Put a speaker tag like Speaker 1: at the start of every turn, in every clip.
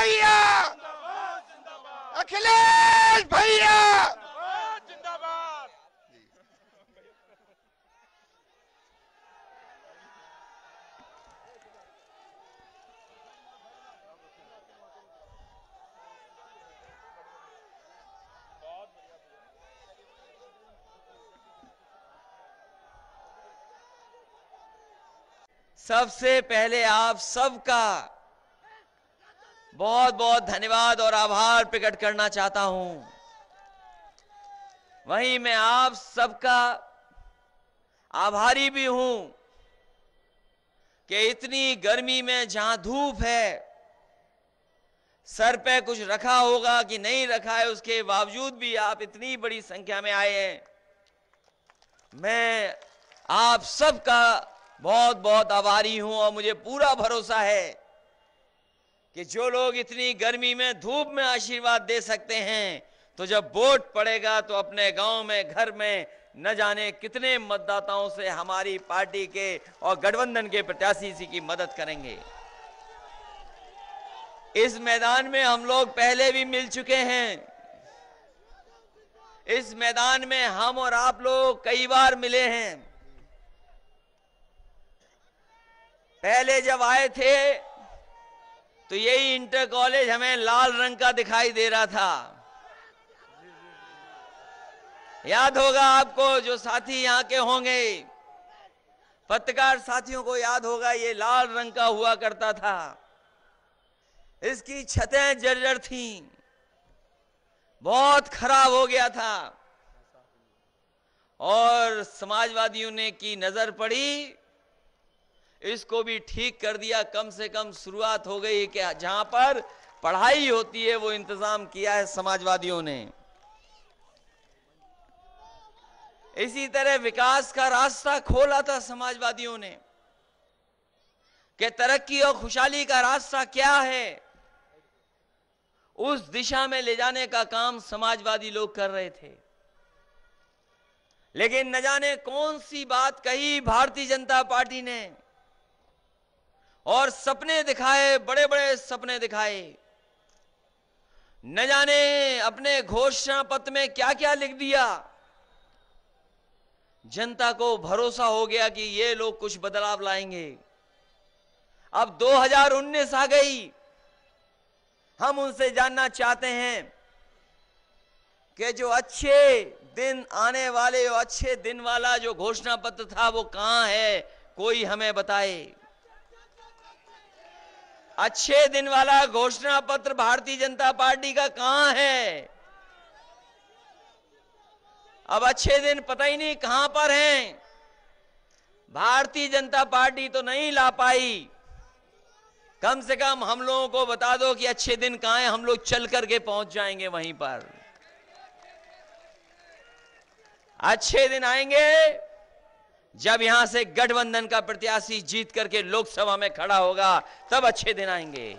Speaker 1: भैया अखिलेश भैया सबसे पहले आप सबका बहुत बहुत धन्यवाद और आभार प्रकट करना चाहता हूं वहीं मैं आप सबका आभारी भी हूं कि इतनी गर्मी में जहां धूप है सर पे कुछ रखा होगा कि नहीं रखा है उसके बावजूद भी आप इतनी बड़ी संख्या में आए हैं मैं आप सबका बहुत बहुत आभारी हूं और मुझे पूरा भरोसा है कि जो लोग इतनी गर्मी में धूप में आशीर्वाद दे सकते हैं तो जब वोट पड़ेगा तो अपने गांव में घर में न जाने कितने मतदाताओं से हमारी पार्टी के और गठबंधन के प्रत्याशी जी की मदद करेंगे इस मैदान में हम लोग पहले भी मिल चुके हैं इस मैदान में हम और आप लोग कई बार मिले हैं पहले जब आए थे तो यही इंटर कॉलेज हमें लाल रंग का दिखाई दे रहा था याद होगा आपको जो साथी यहाँ के होंगे पत्रकार साथियों को याद होगा ये लाल रंग का हुआ करता था इसकी छतें जर्जर थीं बहुत खराब हो गया था और समाजवादियों ने की नजर पड़ी इसको भी ठीक कर दिया कम से कम शुरुआत हो गई कि जहां पर पढ़ाई होती है वो इंतजाम किया है समाजवादियों ने इसी तरह विकास का रास्ता खोला था समाजवादियों ने कि तरक्की और खुशहाली का रास्ता क्या है उस दिशा में ले जाने का काम समाजवादी लोग कर रहे थे लेकिन न जाने कौन सी बात कही भारतीय जनता पार्टी ने और सपने दिखाए बड़े बड़े सपने दिखाए न जाने अपने घोषणा पत्र में क्या क्या लिख दिया जनता को भरोसा हो गया कि ये लोग कुछ बदलाव लाएंगे अब 2019 आ गई हम उनसे जानना चाहते हैं कि जो अच्छे दिन आने वाले अच्छे दिन वाला जो घोषणा पत्र था वो कहां है कोई हमें बताए अच्छे दिन वाला घोषणा पत्र भारतीय जनता पार्टी का कहां है अब अच्छे दिन पता ही नहीं कहां पर हैं भारतीय जनता पार्टी तो नहीं ला पाई कम से कम हम लोगों को बता दो कि अच्छे दिन कहां है हम लोग चल करके पहुंच जाएंगे वहीं पर अच्छे दिन आएंगे जब यहां से गठबंधन का प्रत्याशी जीत करके लोकसभा में खड़ा होगा तब अच्छे दिन आएंगे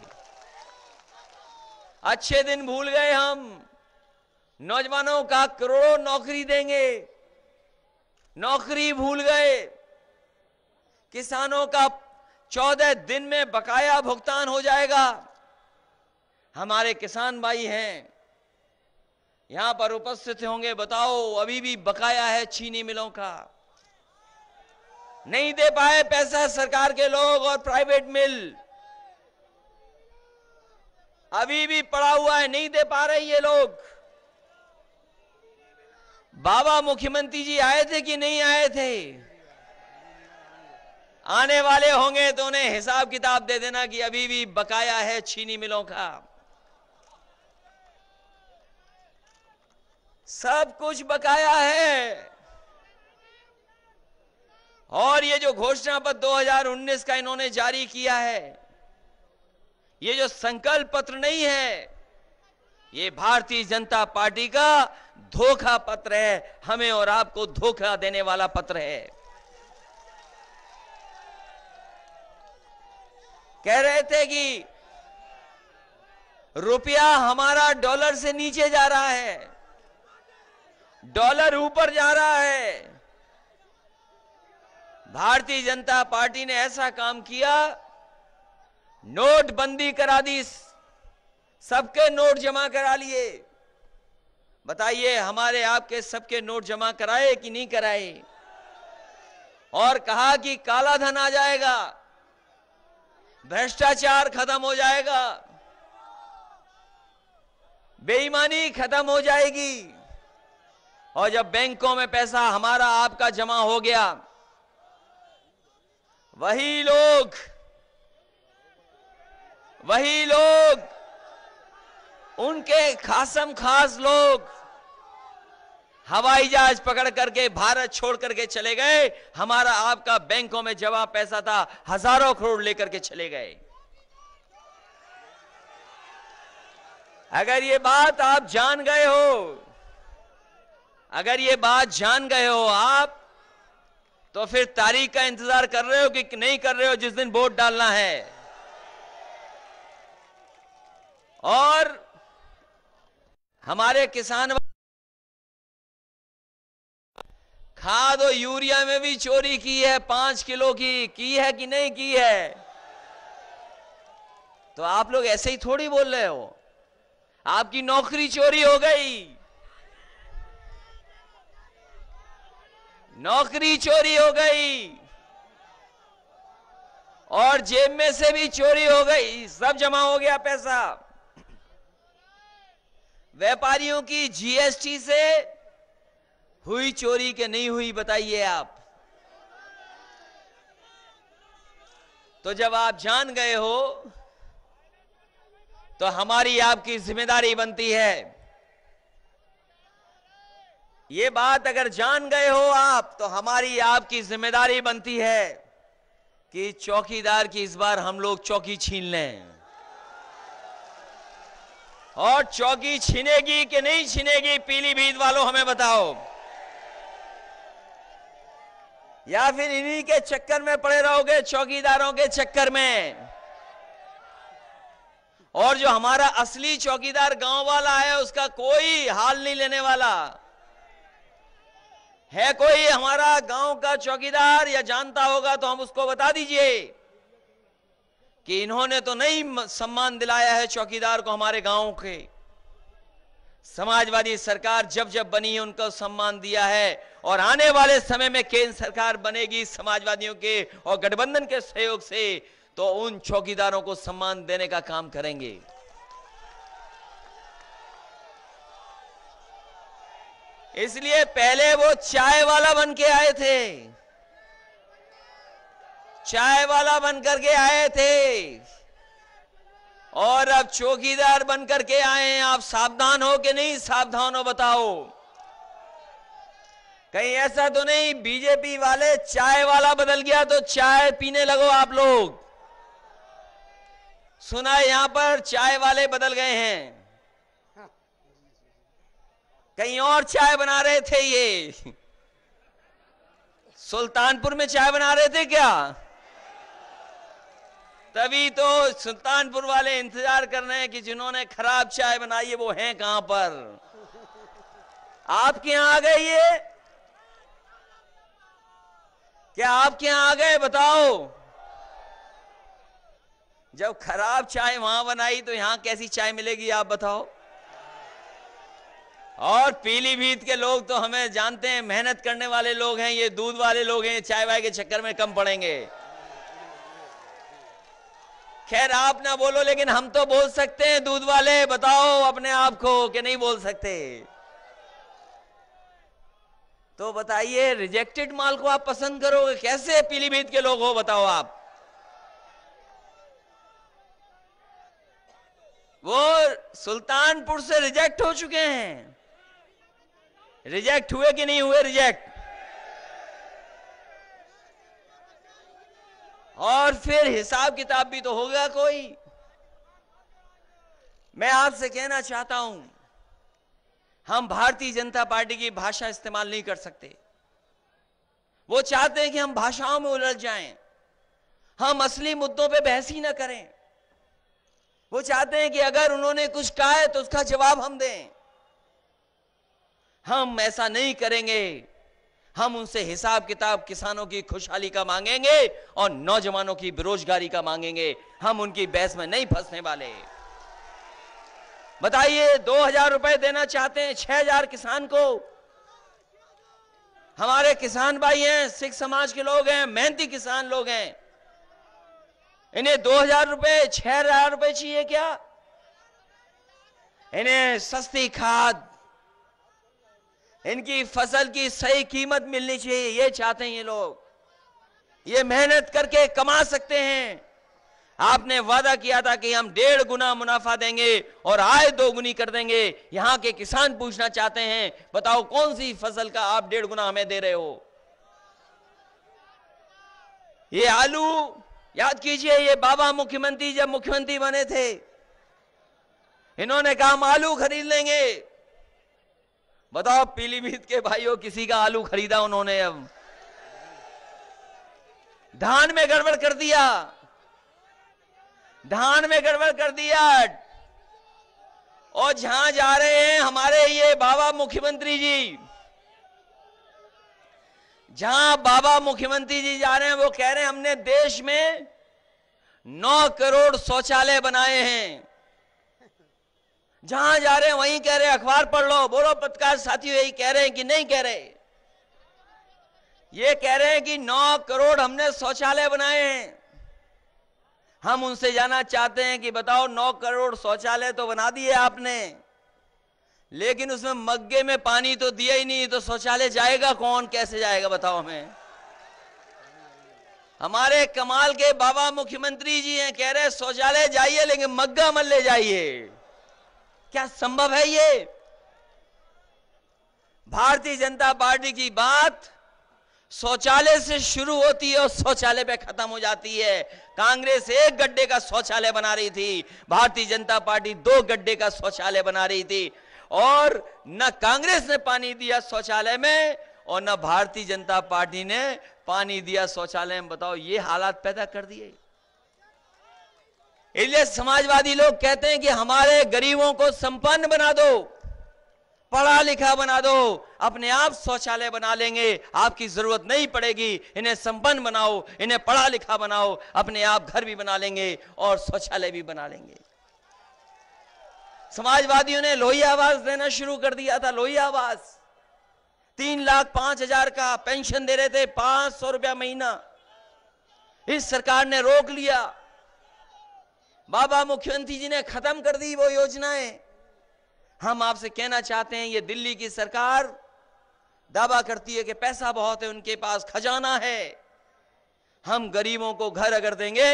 Speaker 1: अच्छे दिन भूल गए हम नौजवानों का करोड़ों नौकरी देंगे नौकरी भूल गए किसानों का चौदह दिन में बकाया भुगतान हो जाएगा हमारे किसान भाई हैं यहां पर उपस्थित होंगे बताओ अभी भी बकाया है चीनी मिलों का नहीं दे पाए पैसा सरकार के लोग और प्राइवेट मिल अभी भी पड़ा हुआ है नहीं दे पा रहे ये लोग बाबा मुख्यमंत्री जी आए थे कि नहीं आए थे आने वाले होंगे तो उन्हें हिसाब किताब दे देना कि अभी भी बकाया है चीनी मिलों का सब कुछ बकाया है और ये जो घोषणा पत्र 2019 का इन्होंने जारी किया है ये जो संकल्प पत्र नहीं है ये भारतीय जनता पार्टी का धोखा पत्र है हमें और आपको धोखा देने वाला पत्र है कह रहे थे कि रुपया हमारा डॉलर से नीचे जा रहा है डॉलर ऊपर जा रहा है भारतीय जनता पार्टी ने ऐसा काम किया नोटबंदी करा दी सबके नोट जमा करा लिए बताइए हमारे आपके सबके नोट जमा कराए कि नहीं कराए और कहा कि काला धन आ जाएगा भ्रष्टाचार खत्म हो जाएगा बेईमानी खत्म हो जाएगी और जब बैंकों में पैसा हमारा आपका जमा हो गया वही लोग वही लोग उनके खासम खास लोग हवाई जहाज पकड़ करके भारत छोड़ करके चले गए हमारा आपका बैंकों में जमा पैसा था हजारों करोड़ लेकर के चले गए अगर ये बात आप जान गए हो अगर ये बात जान गए हो आप तो फिर तारीख का इंतजार कर रहे हो कि नहीं कर रहे हो जिस दिन वोट डालना है और हमारे किसान खाद और यूरिया में भी चोरी की है पांच किलो की की है कि नहीं की है तो आप लोग ऐसे ही थोड़ी बोल रहे हो आपकी नौकरी चोरी हो गई नौकरी चोरी हो गई और जेब में से भी चोरी हो गई सब जमा हो गया पैसा व्यापारियों की जीएसटी से हुई चोरी के नहीं हुई बताइए आप तो जब आप जान गए हो तो हमारी आपकी जिम्मेदारी बनती है ये बात अगर जान गए हो आप तो हमारी आपकी जिम्मेदारी बनती है कि चौकीदार की इस बार हम लोग चौकी छीन लें और चौकी छीनेगी कि नहीं छीनेगी पीलीभीत वालों हमें बताओ या फिर इन्हीं के चक्कर में पड़े रहोगे चौकीदारों के चक्कर में और जो हमारा असली चौकीदार गांव वाला है उसका कोई हाल नहीं लेने वाला है कोई हमारा गांव का चौकीदार या जानता होगा तो हम उसको बता दीजिए कि इन्होंने तो नहीं सम्मान दिलाया है चौकीदार को हमारे गांव के समाजवादी सरकार जब जब बनी है उनका सम्मान दिया है और आने वाले समय में केंद्र सरकार बनेगी समाजवादियों के और गठबंधन के सहयोग से तो उन चौकीदारों को सम्मान देने का काम करेंगे इसलिए पहले वो चाय वाला बन के आए थे चाय वाला बन करके आए थे और अब चौकीदार बन करके आए हैं आप सावधान हो कि नहीं सावधान हो बताओ कहीं ऐसा तो नहीं बीजेपी वाले चाय वाला बदल गया तो चाय पीने लगो आप लोग सुना यहां पर चाय वाले बदल गए हैं कहीं और चाय बना रहे थे ये सुल्तानपुर में चाय बना रहे थे क्या तभी तो सुल्तानपुर वाले इंतजार कर रहे हैं कि जिन्होंने खराब चाय बनाई है वो हैं कहां पर आपके यहां आ गए ये क्या आपके यहां आ गए बताओ जब खराब चाय वहां बनाई तो यहां कैसी चाय मिलेगी आप बताओ और पीलीभीत के लोग तो हमें जानते हैं मेहनत करने वाले लोग हैं ये दूध वाले लोग हैं चाय वाय के चक्कर में कम पड़ेंगे खैर आप ना बोलो लेकिन हम तो बोल सकते हैं दूध वाले बताओ अपने आप को कि नहीं बोल सकते तो बताइए रिजेक्टेड माल को आप पसंद करोगे कैसे पीलीभीत के लोग हो बताओ आप वो सुल्तानपुर से रिजेक्ट हो चुके हैं रिजेक्ट हुए कि नहीं हुए रिजेक्ट और फिर हिसाब किताब भी तो होगा कोई मैं आपसे कहना चाहता हूं हम भारतीय जनता पार्टी की भाषा इस्तेमाल नहीं कर सकते वो चाहते हैं कि हम भाषाओं में उलझ जाएं, हम असली मुद्दों पे बहस ही ना करें वो चाहते हैं कि अगर उन्होंने कुछ कहा है तो उसका जवाब हम दें हम ऐसा नहीं करेंगे हम उनसे हिसाब किताब किसानों की खुशहाली का मांगेंगे और नौजवानों की बेरोजगारी का मांगेंगे हम उनकी बहस में नहीं फंसने वाले बताइए दो हजार रुपए देना चाहते हैं छह हजार किसान को हमारे किसान भाई हैं सिख समाज के लोग हैं मेहनती किसान लोग हैं इन्हें दो हजार रुपए छह हजार रुपए चाहिए क्या इन्हें सस्ती खाद इनकी फसल की सही कीमत मिलनी चाहिए ये चाहते हैं ये लोग ये मेहनत करके कमा सकते हैं आपने वादा किया था कि हम डेढ़ गुना मुनाफा देंगे और आय दो गुनी कर देंगे यहां के किसान पूछना चाहते हैं बताओ कौन सी फसल का आप डेढ़ गुना हमें दे रहे हो ये आलू याद कीजिए ये बाबा मुख्यमंत्री जब मुख्यमंत्री बने थे इन्होंने कहा हम आलू खरीद लेंगे बताओ पीलीभीत के भाइयों किसी का आलू खरीदा उन्होंने अब धान में गड़बड़ कर दिया धान में गड़बड़ कर दिया और जहां जा रहे हैं हमारे ये बाबा मुख्यमंत्री जी जहां बाबा मुख्यमंत्री जी जा रहे हैं वो कह रहे हैं हमने देश में नौ करोड़ शौचालय बनाए हैं जहां जा रहे हैं वहीं कह रहे हैं अखबार पढ़ लो बोलो पत्रकार साथी यही कह रहे हैं कि नहीं कह रहे ये कह रहे हैं कि नौ करोड़ हमने शौचालय बनाए हैं हम उनसे जाना चाहते हैं कि बताओ नौ करोड़ शौचालय तो बना दिए आपने लेकिन उसमें मग्गे में पानी तो दिया ही नहीं तो शौचालय जाएगा कौन कैसे जाएगा बताओ हमें हमारे कमाल के बाबा मुख्यमंत्री जी हैं कह रहे शौचालय जाइए लेकिन मग्गा मल्ले जाइए क्या संभव है ये भारतीय जनता पार्टी की बात शौचालय से शुरू होती है और शौचालय पे खत्म हो जाती है कांग्रेस एक गड्ढे का शौचालय बना रही थी भारतीय जनता पार्टी दो गड्ढे का शौचालय बना रही थी और न कांग्रेस ने पानी दिया शौचालय में और न भारतीय जनता पार्टी ने पानी दिया शौचालय में बताओ ये हालात पैदा कर दिए इसलिए समाजवादी लोग कहते हैं कि हमारे गरीबों को संपन्न बना दो पढ़ा लिखा बना दो अपने आप शौचालय बना लेंगे आपकी जरूरत नहीं पड़ेगी इन्हें संपन्न बनाओ इन्हें पढ़ा लिखा बनाओ अपने आप घर भी बना लेंगे और शौचालय भी बना लेंगे समाजवादियों ने लोही आवास देना शुरू कर दिया था लोही आवास तीन लाख पांच हजार का पेंशन दे रहे थे पांच सौ रुपया महीना इस सरकार ने रोक लिया बाबा मुख्यमंत्री जी ने खत्म कर दी वो योजनाएं हम आपसे कहना चाहते हैं ये दिल्ली की सरकार दावा करती है कि पैसा बहुत है उनके पास खजाना है हम गरीबों को घर अगर देंगे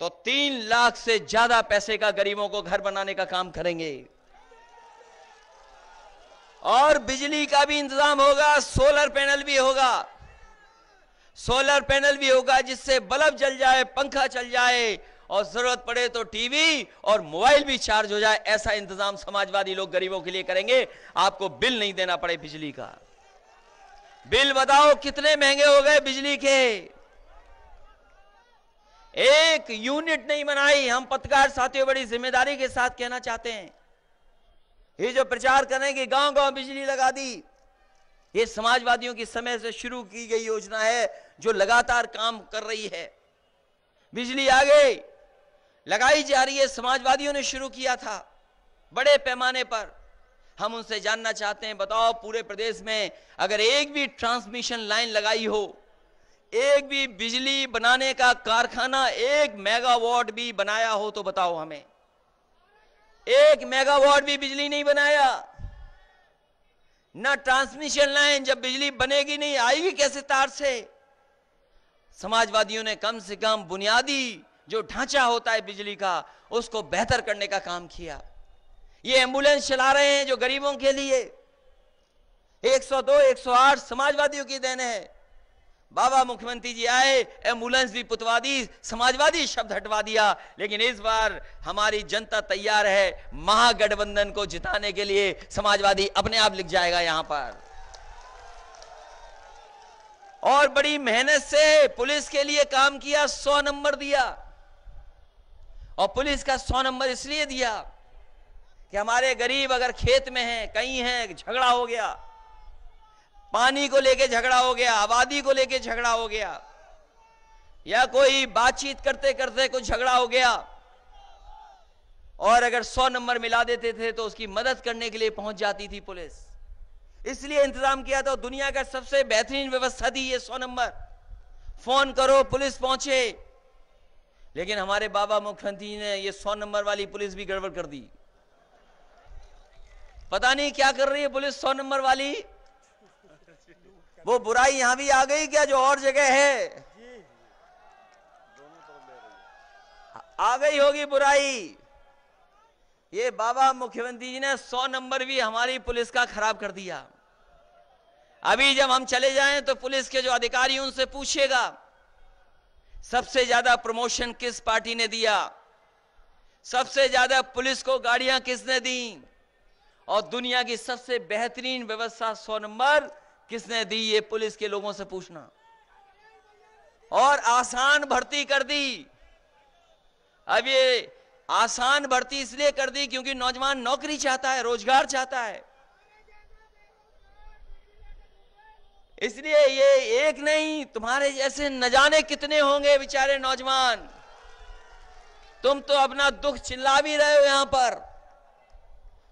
Speaker 1: तो तीन लाख से ज्यादा पैसे का गरीबों को घर बनाने का काम करेंगे और बिजली का भी इंतजाम होगा सोलर पैनल भी होगा सोलर पैनल भी होगा जिससे बल्ब जल जाए पंखा चल जाए और जरूरत पड़े तो टीवी और मोबाइल भी चार्ज हो जाए ऐसा इंतजाम समाजवादी लोग गरीबों के लिए करेंगे आपको बिल नहीं देना पड़े बिजली का बिल बताओ कितने महंगे हो गए बिजली के एक यूनिट नहीं बनाई हम पत्रकार साथियों बड़ी जिम्मेदारी के साथ कहना चाहते हैं ये जो प्रचार करें कि गांव गांव बिजली लगा दी ये समाजवादियों की समय से शुरू की गई योजना है जो लगातार काम कर रही है बिजली आ गई लगाई जा रही है समाजवादियों ने शुरू किया था बड़े पैमाने पर हम उनसे जानना चाहते हैं बताओ पूरे प्रदेश में अगर एक भी ट्रांसमिशन लाइन लगाई हो एक भी बिजली बनाने का कारखाना एक मेगावाट भी बनाया हो तो बताओ हमें एक मेगावाट भी बिजली नहीं बनाया ना ट्रांसमिशन लाइन जब बिजली बनेगी नहीं आएगी कैसे तार से समाजवादियों ने कम से कम बुनियादी जो ढांचा होता है बिजली का उसको बेहतर करने का काम किया ये एम्बुलेंस चला रहे हैं जो गरीबों के लिए 102, 108 समाजवादियों की देन है बाबा मुख्यमंत्री जी आए एम्बुलेंस भी पुतवा दी समाजवादी शब्द हटवा दिया लेकिन इस बार हमारी जनता तैयार है महागठबंधन को जिताने के लिए समाजवादी अपने आप लिख जाएगा यहां पर और बड़ी मेहनत से पुलिस के लिए काम किया सौ नंबर दिया और पुलिस का सौ नंबर इसलिए दिया कि हमारे गरीब अगर खेत में हैं कहीं हैं झगड़ा हो गया पानी को लेके झगड़ा हो गया आबादी को लेके झगड़ा हो गया या कोई बातचीत करते करते कुछ झगड़ा हो गया और अगर सौ नंबर मिला देते थे तो उसकी मदद करने के लिए पहुंच जाती थी पुलिस इसलिए इंतजाम किया था तो दुनिया का सबसे बेहतरीन व्यवस्था थी ये सौ नंबर फोन करो पुलिस पहुंचे लेकिन हमारे बाबा मुख्यमंत्री ने ये सौ नंबर वाली पुलिस भी गड़बड़ कर दी पता नहीं क्या कर रही है पुलिस सौ नंबर वाली वो बुराई यहां भी आ गई क्या जो और जगह है आ गई होगी बुराई ये बाबा मुख्यमंत्री जी ने सौ नंबर भी हमारी पुलिस का खराब कर दिया अभी जब हम चले जाएं तो पुलिस के जो अधिकारी उनसे पूछेगा सबसे ज्यादा प्रमोशन किस पार्टी ने दिया सबसे ज्यादा पुलिस को गाड़ियां किसने दी और दुनिया की सबसे बेहतरीन व्यवस्था स्वर्णमर नंबर किसने दी ये पुलिस के लोगों से पूछना और आसान भर्ती कर दी अब ये आसान भर्ती इसलिए कर दी क्योंकि नौजवान नौकरी चाहता है रोजगार चाहता है इसलिए ये एक नहीं तुम्हारे जैसे न जाने कितने होंगे बेचारे नौजवान तुम तो अपना दुख चिल्ला भी रहे हो यहां पर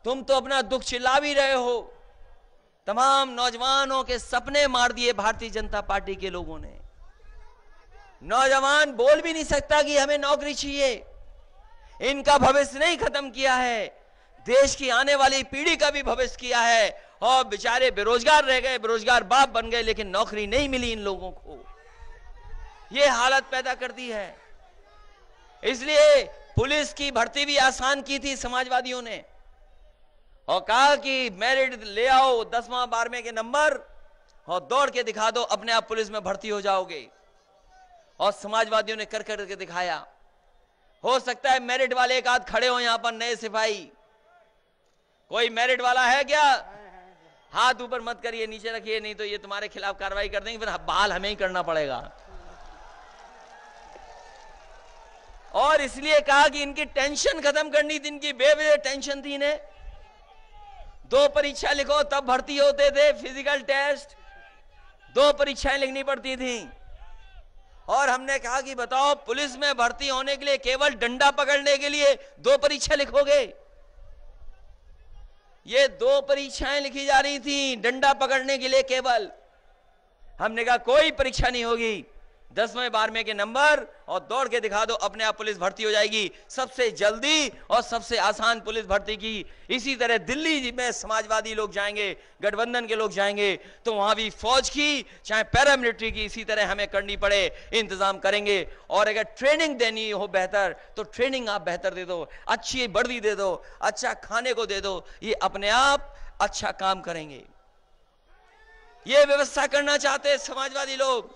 Speaker 1: तुम तो अपना दुख चिल्ला भी रहे हो तमाम नौजवानों के सपने मार दिए भारतीय जनता पार्टी के लोगों ने नौजवान बोल भी नहीं सकता कि हमें नौकरी चाहिए इनका भविष्य नहीं खत्म किया है देश की आने वाली पीढ़ी का भी भविष्य किया है और बेचारे बेरोजगार रह गए बेरोजगार बाप बन गए लेकिन नौकरी नहीं मिली इन लोगों को ये हालत पैदा करती है इसलिए पुलिस की भर्ती भी आसान की थी समाजवादियों ने और कहा कि मेरिट ले आओ दसवां बारहवें के नंबर और दौड़ के दिखा दो अपने आप पुलिस में भर्ती हो जाओगे और समाजवादियों ने कर कर के दिखाया हो सकता है मेरिट वाले एक आध खड़े हो यहां पर नए सिपाही कोई मेरिट वाला है क्या हाथ ऊपर मत करिए नीचे रखिए नहीं तो ये तुम्हारे खिलाफ कार्रवाई कर देंगे फिर बाल हमें ही करना पड़ेगा और इसलिए कहा कि इनकी टेंशन खत्म करनी थी इनकी बेवजह टेंशन थी इन्हें दो परीक्षा लिखो तब भर्ती होते थे फिजिकल टेस्ट दो परीक्षाएं लिखनी पड़ती थी और हमने कहा कि बताओ पुलिस में भर्ती होने के लिए केवल डंडा पकड़ने के लिए दो परीक्षा लिखोगे ये दो परीक्षाएं लिखी जा रही थी डंडा पकड़ने के लिए केवल हमने कहा कोई परीक्षा नहीं होगी दसवें बारहवें के नंबर और दौड़ के दिखा दो अपने आप पुलिस भर्ती हो जाएगी सबसे जल्दी और सबसे आसान पुलिस भर्ती की इसी तरह दिल्ली में समाजवादी लोग जाएंगे गठबंधन के लोग जाएंगे तो वहां भी फौज की चाहे पैरामिलिट्री की इसी तरह हमें करनी पड़े इंतजाम करेंगे और अगर ट्रेनिंग देनी हो बेहतर तो ट्रेनिंग आप बेहतर दे दो अच्छी वर्दी दे दो अच्छा खाने को दे दो ये अपने आप अच्छा काम करेंगे ये व्यवस्था करना चाहते समाजवादी लोग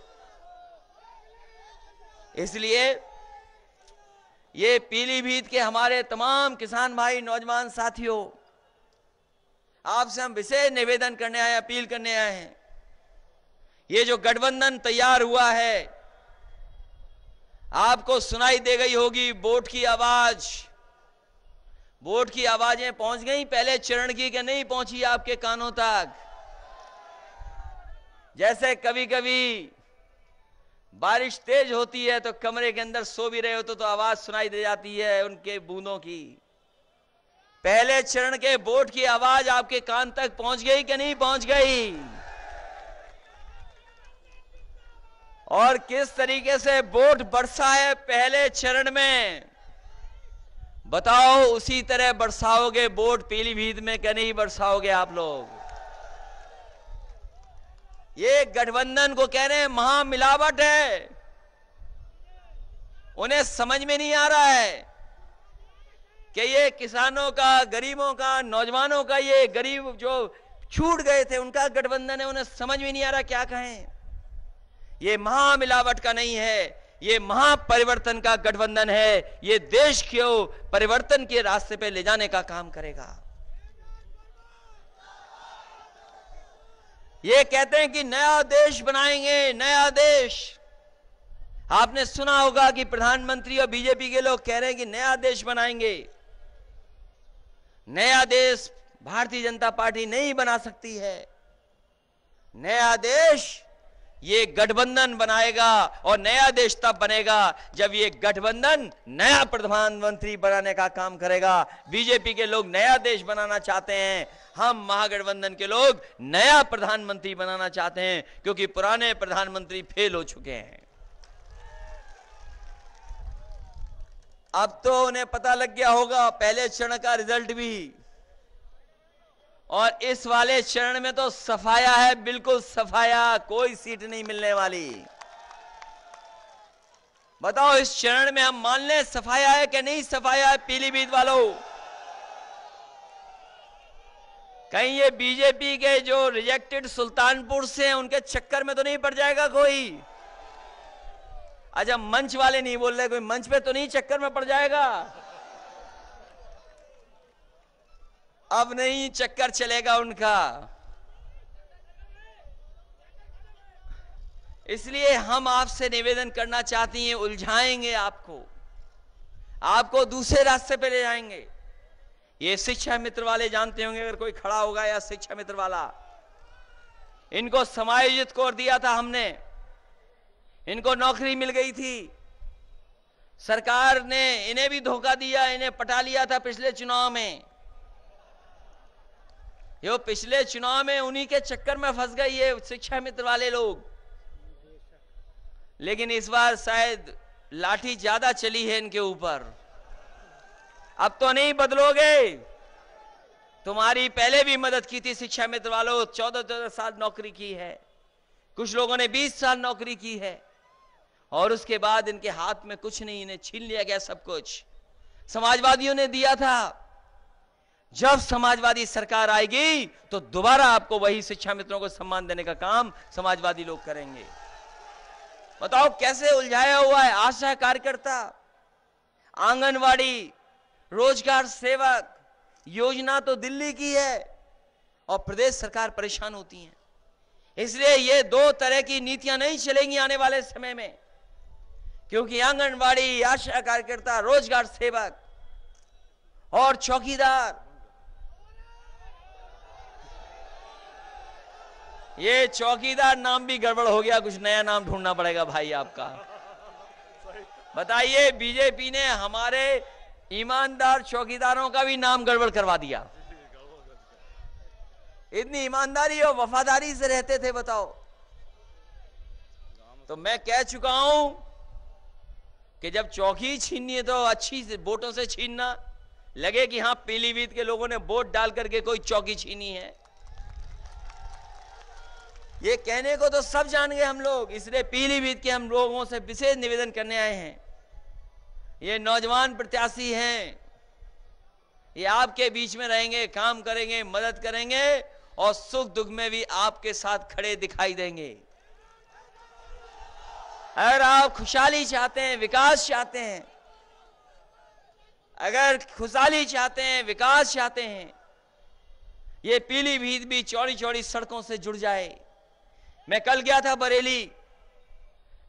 Speaker 1: इसलिए ये पीलीभीत के हमारे तमाम किसान भाई नौजवान साथियों आपसे हम विशेष निवेदन करने आए अपील करने आए हैं ये जो गठबंधन तैयार हुआ है आपको सुनाई दे गई होगी वोट की आवाज वोट की आवाजें पहुंच गई पहले चरण की के नहीं पहुंची आपके कानों तक जैसे कभी कभी बारिश तेज होती है तो कमरे के अंदर सो भी रहे हो तो, तो आवाज सुनाई दे जाती है उनके बूंदों की पहले चरण के बोट की आवाज आपके कान तक पहुंच गई कि नहीं पहुंच गई और किस तरीके से बोट बरसा है पहले चरण में बताओ उसी तरह बरसाओगे बोट पीलीभीत में क्या नहीं बरसाओगे आप लोग ये गठबंधन को कह रहे हैं महामिलावट है उन्हें समझ में नहीं आ रहा है कि ये किसानों का गरीबों का नौजवानों का ये गरीब जो छूट गए थे उनका गठबंधन है उन्हें समझ में नहीं आ रहा क्या कहें ये महामिलावट का नहीं है ये महापरिवर्तन का गठबंधन है ये देश को परिवर्तन के रास्ते पे ले जाने का काम करेगा ये कहते हैं कि नया देश बनाएंगे नया देश आपने सुना होगा कि प्रधानमंत्री और बीजेपी के लोग कह रहे हैं कि नया देश बनाएंगे नया देश भारतीय जनता पार्टी नहीं बना सकती है नया देश ये गठबंधन बनाएगा और नया देश तब बनेगा जब ये गठबंधन नया प्रधानमंत्री बनाने का काम करेगा बीजेपी के लोग नया देश बनाना चाहते हैं हम महागठबंधन के लोग नया प्रधानमंत्री बनाना चाहते हैं क्योंकि पुराने प्रधानमंत्री फेल हो चुके हैं अब तो उन्हें पता लग गया होगा पहले चरण का रिजल्ट भी और इस वाले चरण में तो सफाया है बिल्कुल सफाया कोई सीट नहीं मिलने वाली बताओ इस चरण में हम मान लें सफाया है कि नहीं सफाया है पीलीभीत वालों कहीं ये बीजेपी के जो रिजेक्टेड सुल्तानपुर से हैं उनके चक्कर में तो नहीं पड़ जाएगा कोई अच्छा मंच वाले नहीं बोल रहे कोई मंच पे तो नहीं चक्कर में पड़ जाएगा अब नहीं चक्कर चलेगा उनका इसलिए हम आपसे निवेदन करना चाहती हैं उलझाएंगे आपको आपको दूसरे रास्ते पे ले जाएंगे ये शिक्षा मित्र वाले जानते होंगे अगर कोई खड़ा होगा या शिक्षा मित्र वाला इनको समायोजित कर दिया था हमने इनको नौकरी मिल गई थी सरकार ने इन्हें भी धोखा दिया इन्हें पटा लिया था पिछले चुनाव में ये पिछले चुनाव में उन्हीं के चक्कर में फंस गई है शिक्षा मित्र वाले लोग लेकिन इस बार शायद लाठी ज्यादा चली है इनके ऊपर अब तो नहीं बदलोगे तुम्हारी पहले भी मदद की थी शिक्षा मित्र वालों चौदह चौदह साल नौकरी की है कुछ लोगों ने बीस साल नौकरी की है और उसके बाद इनके हाथ में कुछ नहीं इन्हें छीन लिया गया सब कुछ समाजवादियों ने दिया था जब समाजवादी सरकार आएगी तो दोबारा आपको वही शिक्षा मित्रों को सम्मान देने का काम समाजवादी लोग करेंगे बताओ कैसे उलझाया हुआ है आशा कार्यकर्ता आंगनवाड़ी रोजगार सेवक योजना तो दिल्ली की है और प्रदेश सरकार परेशान होती है इसलिए ये दो तरह की नीतियां नहीं चलेंगी आने वाले समय में क्योंकि आंगनवाड़ी आशा कार्यकर्ता रोजगार सेवक और चौकीदार ये चौकीदार नाम भी गड़बड़ हो गया कुछ नया नाम ढूंढना पड़ेगा भाई आपका बताइए बीजेपी ने हमारे ईमानदार चौकीदारों का भी नाम गड़बड़ करवा दिया इतनी ईमानदारी और वफादारी से रहते थे बताओ तो मैं कह चुका हूं कि जब चौकी छीननी है तो अच्छी से वोटों से छीनना लगे कि हाँ पीलीभीत के लोगों ने वोट डाल करके कोई चौकी छीनी है ये कहने को तो सब जान गए हम लोग इसलिए पीलीभीत के हम लोगों से विशेष निवेदन करने आए हैं ये नौजवान प्रत्याशी हैं ये आपके बीच में रहेंगे काम करेंगे मदद करेंगे और सुख दुख में भी आपके साथ खड़े दिखाई देंगे अगर आप खुशहाली चाहते हैं विकास चाहते हैं अगर खुशहाली चाहते हैं विकास चाहते हैं ये पीलीभीत भी चौड़ी चौड़ी सड़कों से जुड़ जाए मैं कल गया था बरेली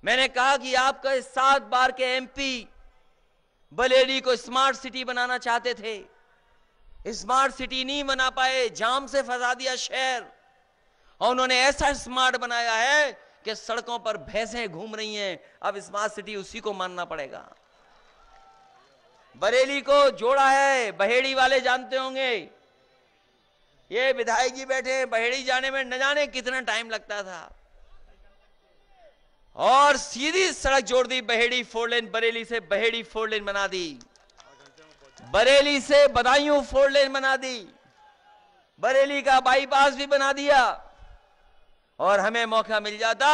Speaker 1: मैंने कहा कि आपका सात बार के एमपी बरेली को स्मार्ट सिटी बनाना चाहते थे स्मार्ट सिटी नहीं बना पाए जाम से फंसा दिया शहर और उन्होंने ऐसा स्मार्ट बनाया है कि सड़कों पर भैंसें घूम रही हैं अब स्मार्ट सिटी उसी को मानना पड़ेगा बरेली को जोड़ा है बहेड़ी वाले जानते होंगे ये विधायक जी बैठे हैं बहेड़ी जाने में न जाने कितना टाइम लगता था और सीधी सड़क जोड़ दी बहेड़ी फोर लेन बरेली से बहेड़ी फोर लेन बना दी बरेली से बदायूं फोर लेन बना दी बरेली का बाईपास भी बना दिया और हमें मौका मिल जाता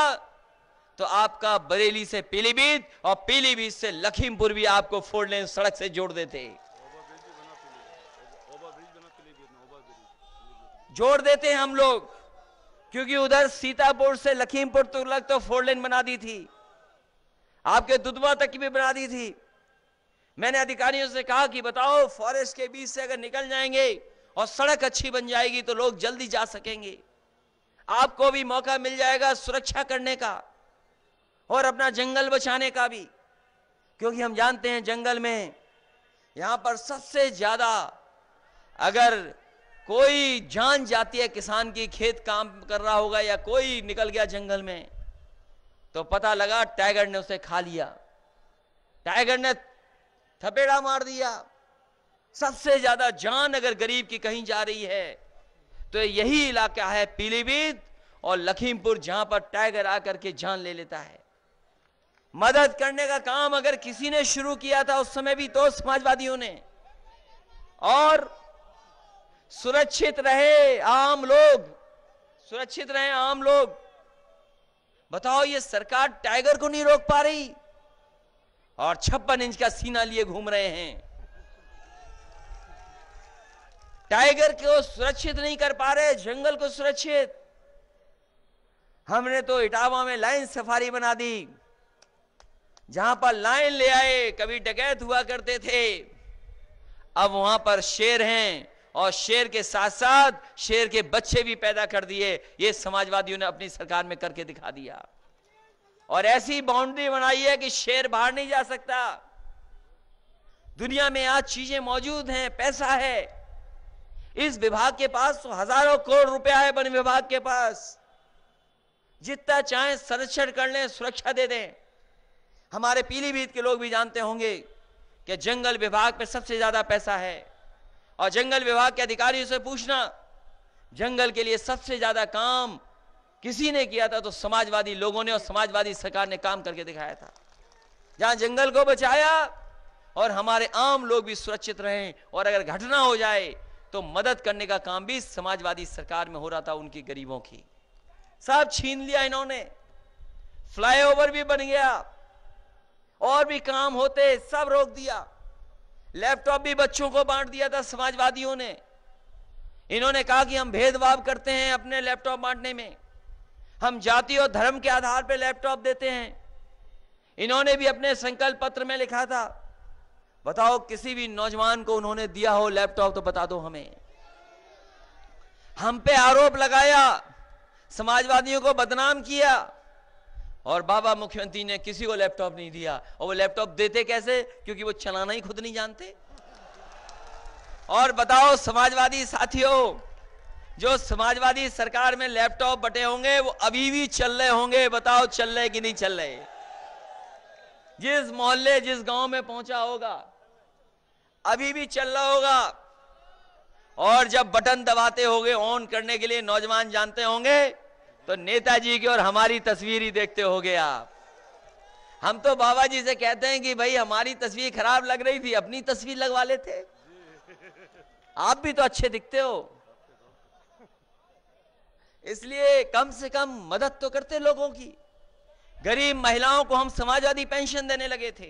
Speaker 1: तो आपका बरेली से पीलीभीत और पीलीभीत से लखीमपुर भी आपको फोर लेन सड़क से जोड़ देते जोड़ देते हैं हम लोग क्योंकि उधर सीतापुर से लखीमपुर तुगलक तो फोर लेन बना दी थी आपके दुधवा तक की भी बना दी थी मैंने अधिकारियों से कहा कि बताओ फॉरेस्ट के बीच से अगर निकल जाएंगे और सड़क अच्छी बन जाएगी तो लोग जल्दी जा सकेंगे आपको भी मौका मिल जाएगा सुरक्षा करने का और अपना जंगल बचाने का भी क्योंकि हम जानते हैं जंगल में यहां पर सबसे ज्यादा अगर कोई जान जाती है किसान की खेत काम कर रहा होगा या कोई निकल गया जंगल में तो पता लगा टाइगर ने उसे खा लिया टाइगर ने थपेड़ा मार दिया सबसे ज्यादा जान अगर गरीब की कहीं जा रही है तो यही इलाका है पीलीभीत और लखीमपुर जहां पर टाइगर आकर के जान ले लेता है मदद करने का काम अगर किसी ने शुरू किया था उस समय भी तो समाजवादियों ने और सुरक्षित रहे आम लोग सुरक्षित रहे आम लोग बताओ ये सरकार टाइगर को नहीं रोक पा रही और छप्पन इंच का सीना लिए घूम रहे हैं टाइगर को सुरक्षित नहीं कर पा रहे जंगल को सुरक्षित हमने तो इटावा में लाइन सफारी बना दी जहां पर लाइन ले आए कभी डकैत हुआ करते थे अब वहां पर शेर हैं और शेर के साथ साथ शेर के बच्चे भी पैदा कर दिए ये समाजवादियों ने अपनी सरकार में करके दिखा दिया और ऐसी बाउंड्री बनाई है कि शेर बाहर नहीं जा सकता दुनिया में आज चीजें मौजूद हैं पैसा है इस विभाग के पास तो हजारों करोड़ रुपया है वन विभाग के पास जितना चाहे संरक्षण कर लें सुरक्षा दे दें हमारे पीलीभीत के लोग भी जानते होंगे कि जंगल विभाग पर सबसे ज्यादा पैसा है और जंगल विभाग के अधिकारियों से पूछना जंगल के लिए सबसे ज्यादा काम किसी ने किया था तो समाजवादी लोगों ने और समाजवादी सरकार ने काम करके दिखाया था जहां जंगल को बचाया और हमारे आम लोग भी सुरक्षित रहे और अगर घटना हो जाए तो मदद करने का काम भी समाजवादी सरकार में हो रहा था उनकी गरीबों की सब छीन लिया इन्होंने फ्लाईओवर भी बन गया और भी काम होते सब रोक दिया लैपटॉप भी बच्चों को बांट दिया था समाजवादियों ने इन्होंने कहा कि हम भेदभाव करते हैं अपने लैपटॉप बांटने में हम जाति और धर्म के आधार पर लैपटॉप देते हैं इन्होंने भी अपने संकल्प पत्र में लिखा था बताओ किसी भी नौजवान को उन्होंने दिया हो लैपटॉप तो बता दो हमें हम पे आरोप लगाया समाजवादियों को बदनाम किया और बाबा मुख्यमंत्री ने किसी को लैपटॉप नहीं दिया और वो लैपटॉप देते कैसे क्योंकि वो चलाना ही खुद नहीं जानते और बताओ समाजवादी साथियों जो समाजवादी सरकार में लैपटॉप बटे होंगे वो अभी भी चल रहे होंगे बताओ चल रहे कि नहीं चल रहे जिस मोहल्ले जिस गांव में पहुंचा होगा अभी भी चल रहा होगा और जब बटन दबाते होंगे ऑन करने के लिए नौजवान जानते होंगे तो नेताजी की और हमारी तस्वीर ही देखते हो गए आप हम तो बाबा जी से कहते हैं कि भाई हमारी तस्वीर खराब लग रही थी अपनी तस्वीर लगवा लेते आप भी तो अच्छे दिखते हो इसलिए कम से कम मदद तो करते लोगों की गरीब महिलाओं को हम समाजवादी पेंशन देने लगे थे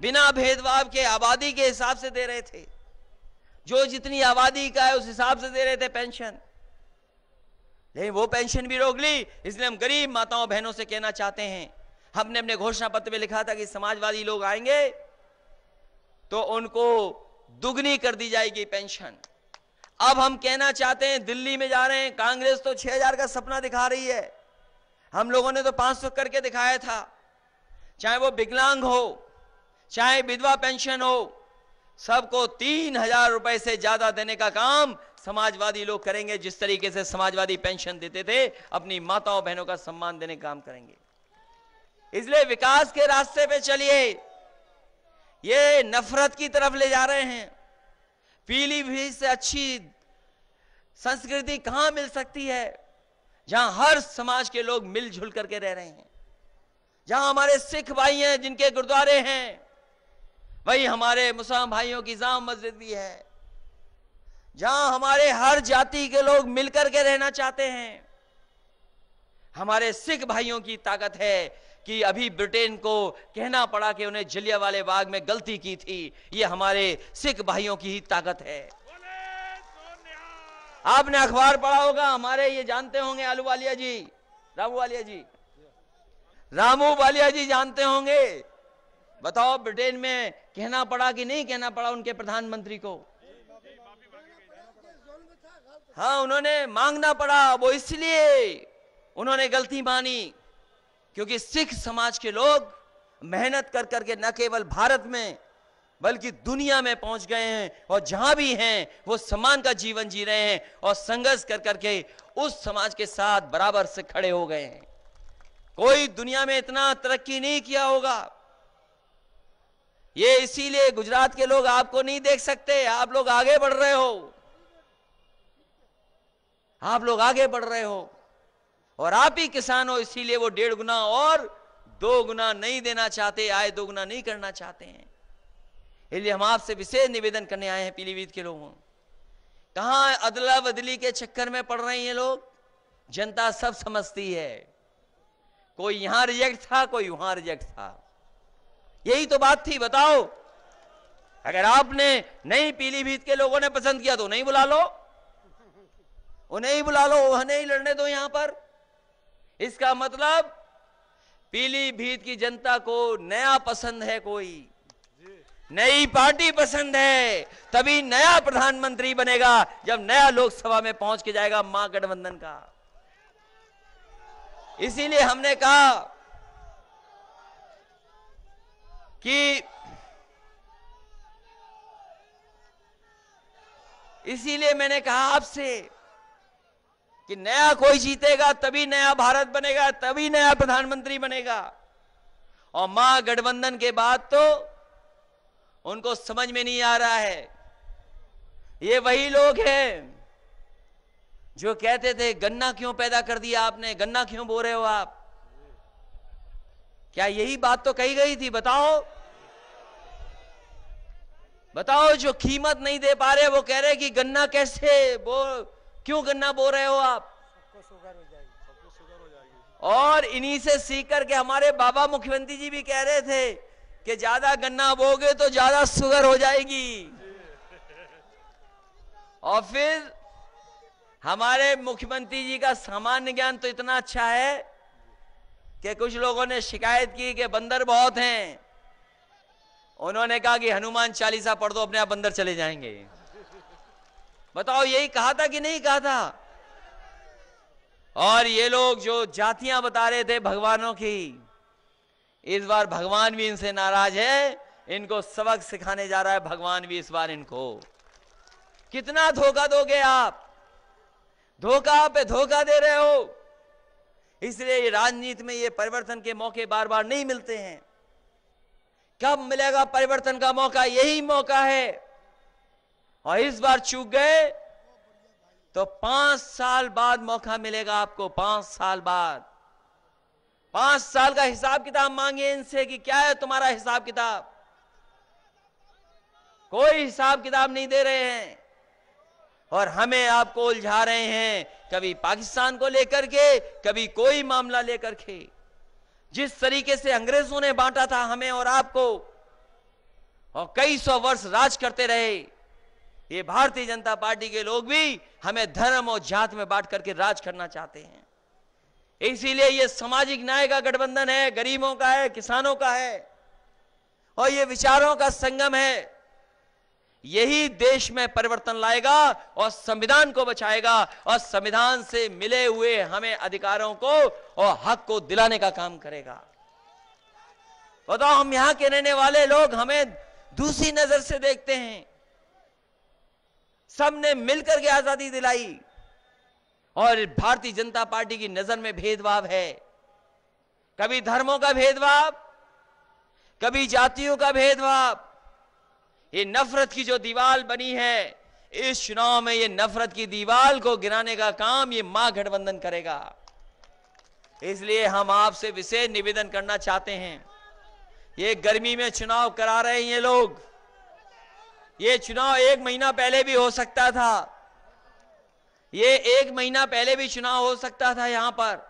Speaker 1: बिना भेदभाव के आबादी के हिसाब से दे रहे थे जो जितनी आबादी का है उस हिसाब से दे रहे थे पेंशन लेकिन वो पेंशन भी रोक ली इसलिए हम गरीब माताओं बहनों से कहना चाहते हैं हमने अपने घोषणा पत्र में लिखा था कि समाजवादी लोग आएंगे तो उनको दुगनी कर दी जाएगी पेंशन अब हम कहना चाहते हैं दिल्ली में जा रहे हैं कांग्रेस तो 6000 का सपना दिखा रही है हम लोगों ने तो 500 करके दिखाया था चाहे वो विकलांग हो चाहे विधवा पेंशन हो सबको तीन हजार रुपए से ज्यादा देने का काम समाजवादी लोग करेंगे जिस तरीके से समाजवादी पेंशन देते थे अपनी माताओं बहनों का सम्मान देने काम करेंगे इसलिए विकास के रास्ते पे चलिए ये नफरत की तरफ ले जा रहे हैं पीली भी से अच्छी संस्कृति कहां मिल सकती है जहां हर समाज के लोग मिलजुल करके रह रहे हैं जहां हमारे सिख भाई हैं जिनके गुरुद्वारे हैं वही हमारे मुसलमान भाइयों की जाम मस्जिद भी है जहां हमारे हर जाति के लोग मिलकर के रहना चाहते हैं हमारे सिख भाइयों की ताकत है कि अभी ब्रिटेन को कहना पड़ा कि उन्हें जलिया वाले बाग में गलती की थी ये हमारे सिख भाइयों की ही ताकत है आपने अखबार पढ़ा होगा हमारे ये जानते होंगे आलू वालिया जी रामू वालिया जी रामू वालिया जी जानते होंगे बताओ ब्रिटेन में कहना पड़ा कि नहीं कहना पड़ा उनके प्रधानमंत्री को हाँ उन्होंने मांगना पड़ा वो इसलिए उन्होंने गलती मानी क्योंकि सिख समाज के लोग मेहनत कर करके न केवल भारत में बल्कि दुनिया में पहुंच गए हैं और जहां भी हैं वो समान का जीवन जी रहे हैं और संघर्ष कर करके उस समाज के साथ बराबर से खड़े हो गए हैं कोई दुनिया में इतना तरक्की नहीं किया होगा ये इसीलिए गुजरात के लोग आपको नहीं देख सकते आप लोग आगे बढ़ रहे हो आप लोग आगे बढ़ रहे हो और आप ही किसान हो इसीलिए वो डेढ़ गुना और दो गुना नहीं देना चाहते आए दो गुना नहीं करना चाहते हैं इसलिए हम आपसे विशेष निवेदन करने आए हैं पीलीभीत के लोगों कहा अदला बदली के चक्कर में पड़ रहे हैं लोग जनता सब समझती है कोई यहां रिजेक्ट था कोई वहां रिजेक्ट था यही तो बात थी बताओ अगर आपने नहीं पीलीभीत के लोगों ने पसंद किया तो नहीं बुला लो उन्हें ही बुला लो उन्हें ही लड़ने दो यहां पर इसका मतलब पीलीभीत की जनता को नया पसंद है कोई नई पार्टी पसंद है तभी नया प्रधानमंत्री बनेगा जब नया लोकसभा में पहुंच के जाएगा महागठबंधन का इसीलिए हमने कहा कि इसीलिए मैंने कहा आपसे कि नया कोई जीतेगा तभी नया भारत बनेगा तभी नया प्रधानमंत्री बनेगा और महागठबंधन के बाद तो उनको समझ में नहीं आ रहा है ये वही लोग हैं जो कहते थे गन्ना क्यों पैदा कर दिया आपने गन्ना क्यों बो रहे हो आप क्या यही बात तो कही गई थी बताओ बताओ जो कीमत नहीं दे पा रहे वो कह रहे कि गन्ना कैसे बो क्यों गन्ना बो रहे हो आप और इन्हीं से सीख करके हमारे बाबा मुख्यमंत्री जी भी कह रहे थे कि ज्यादा गन्ना बोगे तो ज्यादा शुगर हो जाएगी और फिर हमारे मुख्यमंत्री जी का सामान्य ज्ञान तो इतना अच्छा है कि कुछ लोगों ने शिकायत की कि बंदर बहुत हैं उन्होंने कहा कि हनुमान चालीसा पढ़ दो अपने आप बंदर चले जाएंगे बताओ यही कहा था कि नहीं कहा था और ये लोग जो जातियां बता रहे थे भगवानों की इस बार भगवान भी इनसे नाराज है इनको सबक सिखाने जा रहा है भगवान भी इस बार इनको कितना धोखा दोगे आप धोखा पे धोखा दे रहे हो इसलिए राजनीति में ये परिवर्तन के मौके बार बार नहीं मिलते हैं कब मिलेगा परिवर्तन का मौका यही मौका है और इस बार चूक गए तो पांच साल बाद मौका मिलेगा आपको पांच साल बाद पांच साल का हिसाब किताब मांगे इनसे कि क्या है तुम्हारा हिसाब किताब कोई हिसाब किताब नहीं दे रहे हैं और हमें आपको उलझा रहे हैं कभी पाकिस्तान को लेकर के कभी कोई मामला लेकर के जिस तरीके से अंग्रेजों ने बांटा था हमें और आपको और कई सौ वर्ष राज करते रहे ये भारतीय जनता पार्टी के लोग भी हमें धर्म और जात में बांट करके राज करना चाहते हैं इसीलिए ये सामाजिक न्याय का गठबंधन है गरीबों का है किसानों का है और ये विचारों का संगम है यही देश में परिवर्तन लाएगा और संविधान को बचाएगा और संविधान से मिले हुए हमें अधिकारों को और हक को दिलाने का काम करेगा बताओ हम यहां के रहने वाले लोग हमें दूसरी नजर से देखते हैं सबने मिलकर के आजादी दिलाई और भारतीय जनता पार्टी की नजर में भेदभाव है कभी धर्मों का भेदभाव कभी जातियों का भेदभाव ये नफरत की जो दीवार बनी है इस चुनाव में ये नफरत की दीवार को गिराने का काम ये मां गठबंधन करेगा इसलिए हम आपसे विशेष निवेदन करना चाहते हैं ये गर्मी में चुनाव करा रहे हैं ये लोग ये चुनाव एक महीना पहले भी हो सकता था ये एक महीना पहले भी चुनाव हो सकता था यहां पर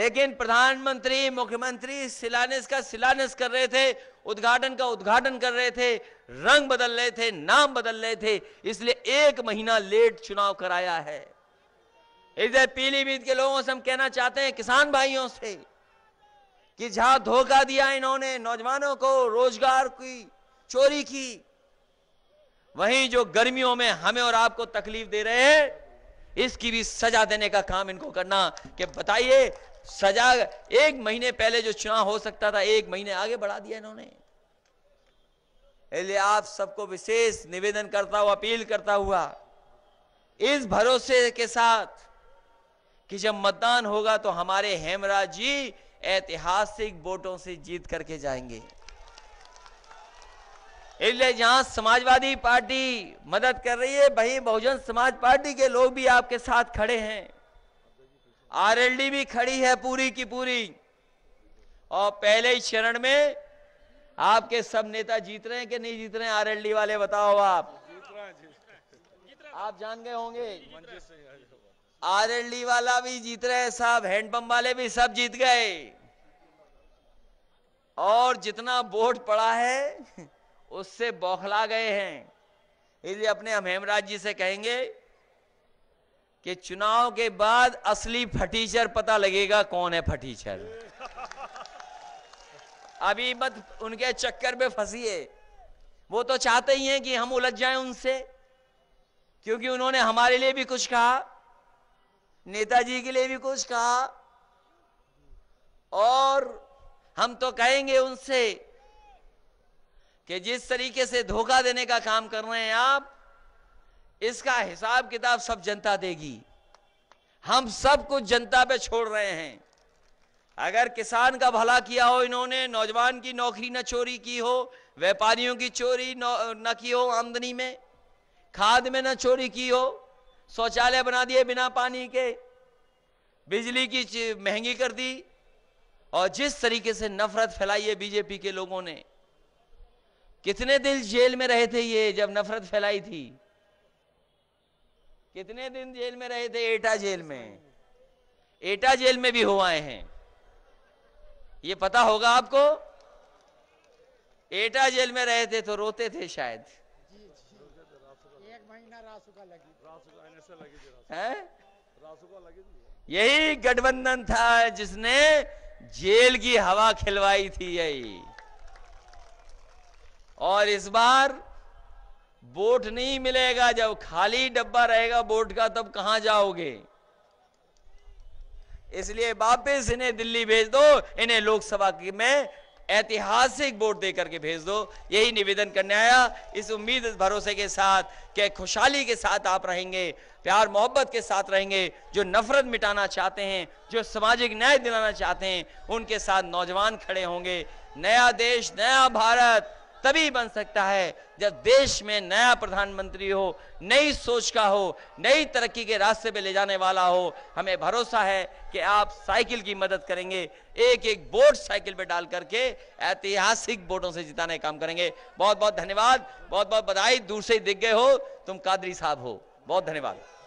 Speaker 1: लेकिन प्रधानमंत्री मुख्यमंत्री शिलान्यास का शिलान्यास कर रहे थे उद्घाटन का उद्घाटन कर रहे थे रंग बदल रहे थे नाम बदल रहे थे इसलिए एक महीना लेट चुनाव कराया है इधर पीलीभीत के लोगों से हम कहना चाहते हैं किसान भाइयों से कि जहां धोखा दिया इन्होंने नौजवानों को रोजगार की चोरी की वहीं जो गर्मियों में हमें और आपको तकलीफ दे रहे हैं इसकी भी सजा देने का काम इनको करना कि बताइए सजा एक महीने पहले जो चुनाव हो सकता था एक महीने आगे बढ़ा दिया इन्होंने इसलिए आप सबको विशेष निवेदन करता हुआ अपील करता हुआ इस भरोसे के साथ कि जब मतदान होगा तो हमारे हेमराज जी ऐतिहासिक वोटों से जीत करके जाएंगे इसलिए जहां समाजवादी पार्टी मदद कर रही है वही बहुजन समाज पार्टी के लोग भी आपके साथ खड़े हैं आरएलडी भी खड़ी है पूरी की पूरी और पहले ही चरण में आपके सब नेता जीत रहे हैं कि नहीं जीत रहे हैं आरएलडी वाले बताओ आप आप जान गए होंगे आरएलडी वाला भी जीत रहे हैं साहब हैंडपंप वाले भी सब जीत गए और जितना वोट पड़ा है उससे बौखला गए हैं इसलिए अपने हम हेमराज जी से कहेंगे कि चुनाव के बाद असली फटीचर पता लगेगा कौन है फटीचर अभी मत उनके चक्कर में फंसिए वो तो चाहते ही हैं कि हम उलझ जाएं उनसे क्योंकि उन्होंने हमारे लिए भी कुछ कहा नेताजी के लिए भी कुछ कहा और हम तो कहेंगे उनसे कि जिस तरीके से धोखा देने का काम कर रहे हैं आप इसका हिसाब किताब सब जनता देगी हम सब कुछ जनता पे छोड़ रहे हैं अगर किसान का भला किया हो इन्होंने नौजवान की नौकरी न चोरी की हो व्यापारियों की चोरी न की हो आमदनी में खाद में न चोरी की हो शौचालय बना दिए बिना पानी के बिजली की महंगी कर दी और जिस तरीके से नफरत फैलाई है बीजेपी के लोगों ने कितने दिन जेल में रहे थे ये जब नफरत फैलाई थी कितने दिन जेल में रहे थे एटा जेल में एटा जेल में भी हो आए हैं ये पता होगा आपको एटा जेल में रहे थे तो रोते थे शायद एक महीना यही गठबंधन था जिसने जेल की हवा खिलवाई थी यही और इस बार बोट नहीं मिलेगा जब खाली डब्बा रहेगा बोट का तब कहा जाओगे इसलिए वापिस इन्हें दिल्ली भेज दो इन्हें लोकसभा में ऐतिहासिक वोट देकर के भेज दो यही निवेदन करने आया इस उम्मीद भरोसे के साथ के खुशहाली के साथ आप रहेंगे प्यार मोहब्बत के साथ रहेंगे जो नफरत मिटाना चाहते हैं जो सामाजिक न्याय दिलाना चाहते हैं उनके साथ नौजवान खड़े होंगे नया देश नया भारत तभी बन सकता है जब देश में नया प्रधानमंत्री हो नई सोच का हो नई तरक्की के रास्ते पे ले जाने वाला हो हमें भरोसा है कि आप साइकिल की मदद करेंगे एक एक बोर्ड साइकिल पे डाल करके ऐतिहासिक बोर्डों से जिताने का काम करेंगे बहुत बहुत धन्यवाद बहुत बहुत बधाई दूर से ही दिख गए हो तुम कादरी साहब हो बहुत धन्यवाद